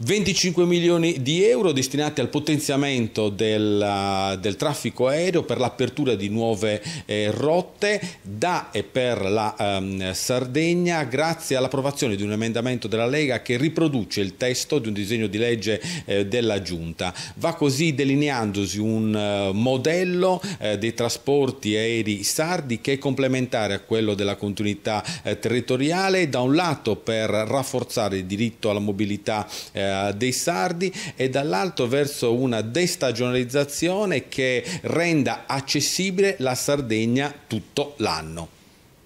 25 milioni di euro destinati al potenziamento del, eh, del traffico aereo per l'apertura di nuove eh, rotte da e per la ehm, Sardegna grazie all'approvazione di un emendamento della Lega che riproduce il testo di un disegno di legge eh, della Giunta. Va così delineandosi un eh, modello eh, dei trasporti aerei sardi che è complementare a quello della continuità eh, territoriale da un lato per rafforzare il diritto alla mobilità eh, eh, dei sardi e dall'altro verso una destagionalizzazione che renda accessibile la Sardegna tutto l'anno.